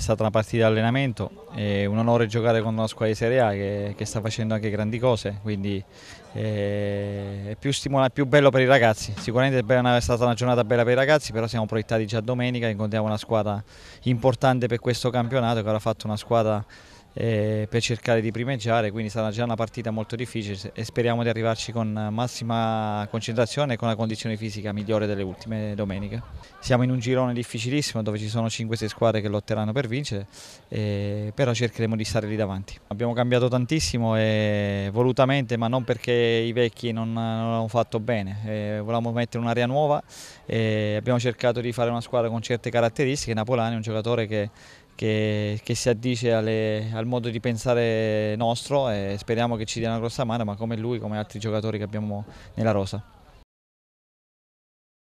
stata una partita di allenamento, è un onore giocare con una squadra di Serie A che, che sta facendo anche grandi cose, quindi eh, è più, stimolante, più bello per i ragazzi, sicuramente è stata una giornata bella per i ragazzi, però siamo proiettati già domenica, incontriamo una squadra importante per questo campionato che avrà fatto una squadra eh, per cercare di primeggiare, quindi sarà già una partita molto difficile e speriamo di arrivarci con massima concentrazione e con la condizione fisica migliore delle ultime domeniche. Siamo in un girone difficilissimo dove ci sono 5-6 squadre che lotteranno per vincere, eh, però cercheremo di stare lì davanti. Abbiamo cambiato tantissimo e volutamente, ma non perché i vecchi non, non l'hanno fatto bene, eh, volevamo mettere un'area nuova e abbiamo cercato di fare una squadra con certe caratteristiche, Napolani è un giocatore che che, che si addice alle, al modo di pensare nostro e speriamo che ci dia una grossa mano, ma come lui, come altri giocatori che abbiamo nella rosa.